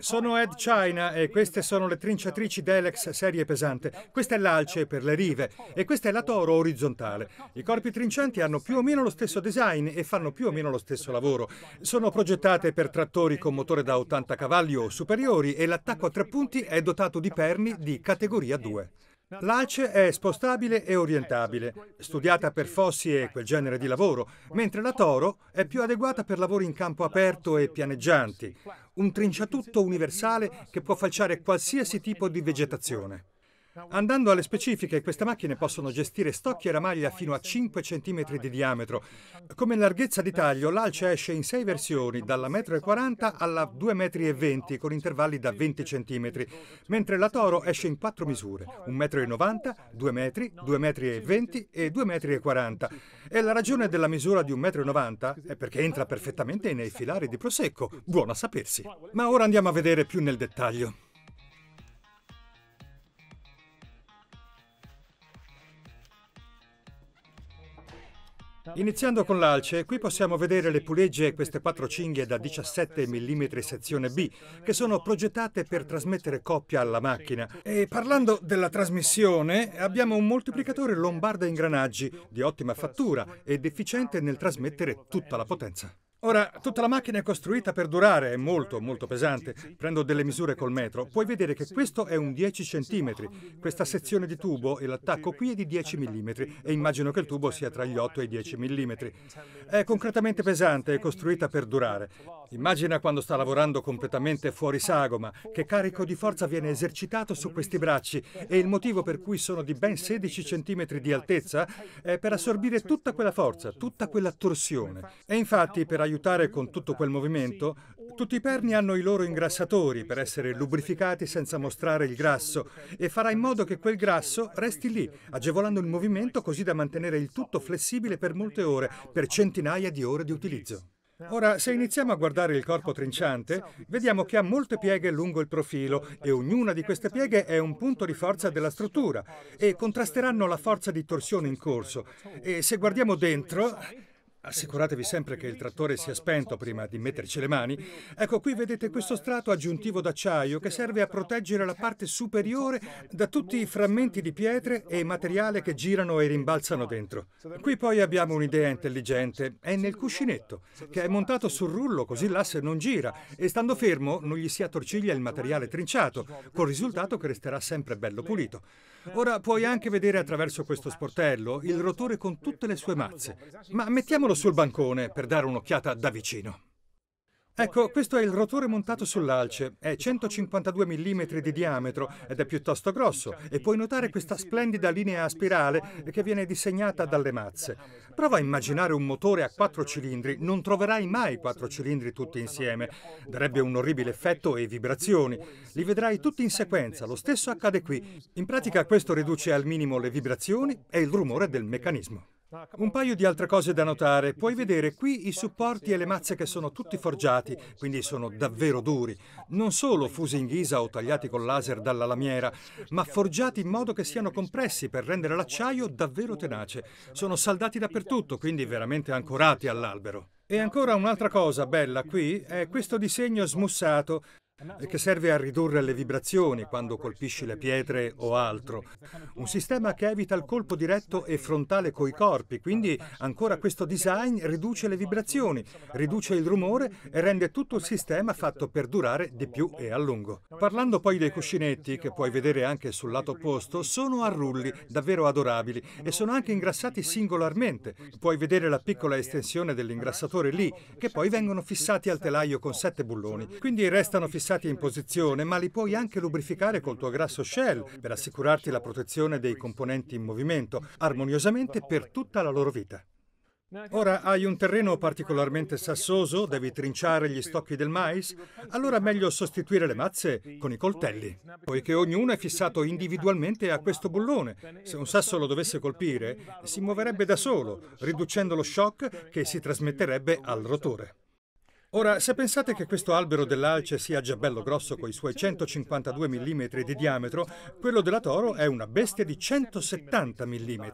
Sono Ed China e queste sono le trinciatrici Delex serie pesante. Questa è l'alce per le rive e questa è la toro orizzontale. I corpi trincianti hanno più o meno lo stesso design e fanno più o meno lo stesso lavoro. Sono progettate per trattori con motore da 80 cavalli o superiori e l'attacco a tre punti è dotato di perni di categoria 2. L'alce è spostabile e orientabile, studiata per fossi e quel genere di lavoro, mentre la toro è più adeguata per lavori in campo aperto e pianeggianti, un trinciatutto universale che può falciare qualsiasi tipo di vegetazione. Andando alle specifiche, queste macchine possono gestire stocchi e ramaglia fino a 5 cm di diametro. Come larghezza di taglio, l'alce esce in 6 versioni, dalla 1,40 m alla 2,20 m, con intervalli da 20 cm, mentre la Toro esce in 4 misure, 1,90 m, 2 m, 2,20 m e 2,40 m. E la ragione della misura di 1,90 m è perché entra perfettamente nei filari di Prosecco, buono a sapersi. Ma ora andiamo a vedere più nel dettaglio. Iniziando con l'alce, qui possiamo vedere le pulegge, e queste quattro cinghie da 17 mm sezione B, che sono progettate per trasmettere coppia alla macchina. E parlando della trasmissione, abbiamo un moltiplicatore lombarda ingranaggi di ottima fattura ed efficiente nel trasmettere tutta la potenza. Ora, tutta la macchina è costruita per durare, è molto, molto pesante. Prendo delle misure col metro. Puoi vedere che questo è un 10 cm, questa sezione di tubo e l'attacco qui è di 10 mm e immagino che il tubo sia tra gli 8 e i 10 mm. È concretamente pesante, è costruita per durare. Immagina quando sta lavorando completamente fuori sagoma, che carico di forza viene esercitato su questi bracci e il motivo per cui sono di ben 16 cm di altezza è per assorbire tutta quella forza, tutta quella torsione. E infatti per aiutare con tutto quel movimento, tutti i perni hanno i loro ingrassatori per essere lubrificati senza mostrare il grasso e farà in modo che quel grasso resti lì, agevolando il movimento così da mantenere il tutto flessibile per molte ore, per centinaia di ore di utilizzo. Ora, se iniziamo a guardare il corpo trinciante, vediamo che ha molte pieghe lungo il profilo e ognuna di queste pieghe è un punto di forza della struttura e contrasteranno la forza di torsione in corso. E se guardiamo dentro, Assicuratevi sempre che il trattore sia spento prima di metterci le mani. Ecco, qui vedete questo strato aggiuntivo d'acciaio che serve a proteggere la parte superiore da tutti i frammenti di pietre e materiale che girano e rimbalzano dentro. Qui poi abbiamo un'idea intelligente. È nel cuscinetto, che è montato sul rullo così l'asse non gira e stando fermo non gli si attorciglia il materiale trinciato, col risultato che resterà sempre bello pulito. Ora puoi anche vedere attraverso questo sportello il rotore con tutte le sue mazze. Ma mettiamolo sul bancone per dare un'occhiata da vicino. Ecco, questo è il rotore montato sull'alce, è 152 mm di diametro ed è piuttosto grosso e puoi notare questa splendida linea a spirale che viene disegnata dalle mazze. Prova a immaginare un motore a quattro cilindri, non troverai mai quattro cilindri tutti insieme, darebbe un orribile effetto e vibrazioni. Li vedrai tutti in sequenza, lo stesso accade qui. In pratica questo riduce al minimo le vibrazioni e il rumore del meccanismo. Un paio di altre cose da notare. Puoi vedere qui i supporti e le mazze che sono tutti forgiati, quindi sono davvero duri. Non solo fusi in ghisa o tagliati col laser dalla lamiera, ma forgiati in modo che siano compressi per rendere l'acciaio davvero tenace. Sono saldati dappertutto, quindi veramente ancorati all'albero. E ancora un'altra cosa bella qui è questo disegno smussato eh, e che serve a ridurre le vibrazioni quando colpisci le pietre o altro. Un sistema che evita il colpo diretto e frontale coi corpi, quindi ancora questo design riduce le vibrazioni, riduce il rumore e rende tutto il sistema fatto per durare di più e a lungo. Parlando poi dei cuscinetti, che puoi vedere anche sul lato opposto, sono a rulli, davvero adorabili, e sono anche ingrassati singolarmente. Puoi vedere la piccola estensione dell'ingrassatore lì, che poi vengono fissati al telaio con sette bulloni, quindi restano fissati passati in posizione, ma li puoi anche lubrificare col tuo grasso Shell per assicurarti la protezione dei componenti in movimento, armoniosamente per tutta la loro vita. Ora hai un terreno particolarmente sassoso, devi trinciare gli stocchi del mais, allora è meglio sostituire le mazze con i coltelli, poiché ognuno è fissato individualmente a questo bullone. Se un sasso lo dovesse colpire, si muoverebbe da solo, riducendo lo shock che si trasmetterebbe al rotore. Ora, se pensate che questo albero dell'alce sia già bello grosso con i suoi 152 mm di diametro, quello della toro è una bestia di 170 mm.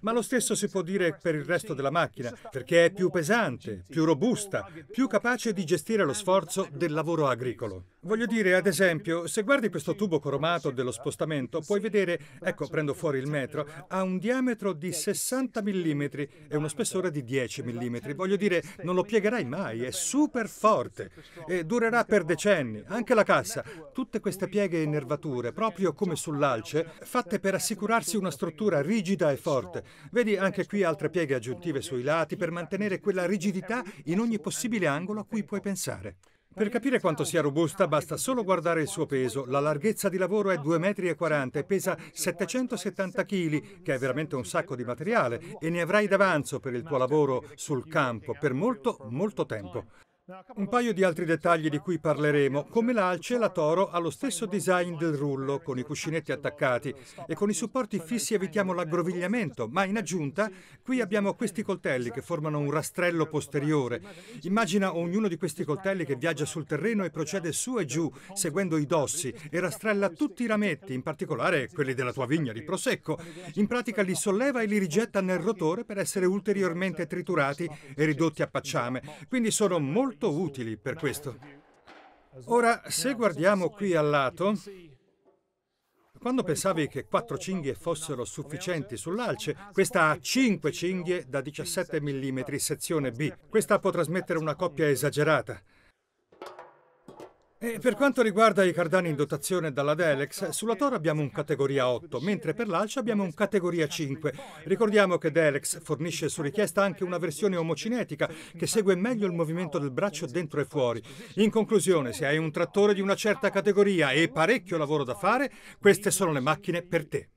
Ma lo stesso si può dire per il resto della macchina, perché è più pesante, più robusta, più capace di gestire lo sforzo del lavoro agricolo. Voglio dire, ad esempio, se guardi questo tubo cromato dello spostamento, puoi vedere, ecco, prendo fuori il metro, ha un diametro di 60 mm e uno spessore di 10 mm. Voglio dire, non lo piegherai mai, è super super forte e durerà per decenni. Anche la cassa. Tutte queste pieghe e nervature, proprio come sull'alce, fatte per assicurarsi una struttura rigida e forte. Vedi anche qui altre pieghe aggiuntive sui lati per mantenere quella rigidità in ogni possibile angolo a cui puoi pensare. Per capire quanto sia robusta basta solo guardare il suo peso. La larghezza di lavoro è 2,40 m e pesa 770 kg, che è veramente un sacco di materiale, e ne avrai d'avanzo per il tuo lavoro sul campo per molto, molto tempo. Un paio di altri dettagli di cui parleremo. Come l'alce, la Toro ha lo stesso design del rullo, con i cuscinetti attaccati e con i supporti fissi evitiamo l'aggrovigliamento, ma in aggiunta qui abbiamo questi coltelli che formano un rastrello posteriore. Immagina ognuno di questi coltelli che viaggia sul terreno e procede su e giù, seguendo i dossi, e rastrella tutti i rametti, in particolare quelli della tua vigna di Prosecco. In pratica li solleva e li rigetta nel rotore per essere ulteriormente triturati e ridotti a pacciame. Quindi sono molto molto utili per questo. Ora, se guardiamo qui al lato, quando pensavi che quattro cinghie fossero sufficienti sull'alce, questa ha cinque cinghie da 17 mm sezione B. Questa può trasmettere una coppia esagerata. E per quanto riguarda i cardani in dotazione dalla Delex, sulla Toro abbiamo un categoria 8, mentre per l'Alcia abbiamo un categoria 5. Ricordiamo che Delex fornisce su richiesta anche una versione omocinetica che segue meglio il movimento del braccio dentro e fuori. In conclusione, se hai un trattore di una certa categoria e parecchio lavoro da fare, queste sono le macchine per te.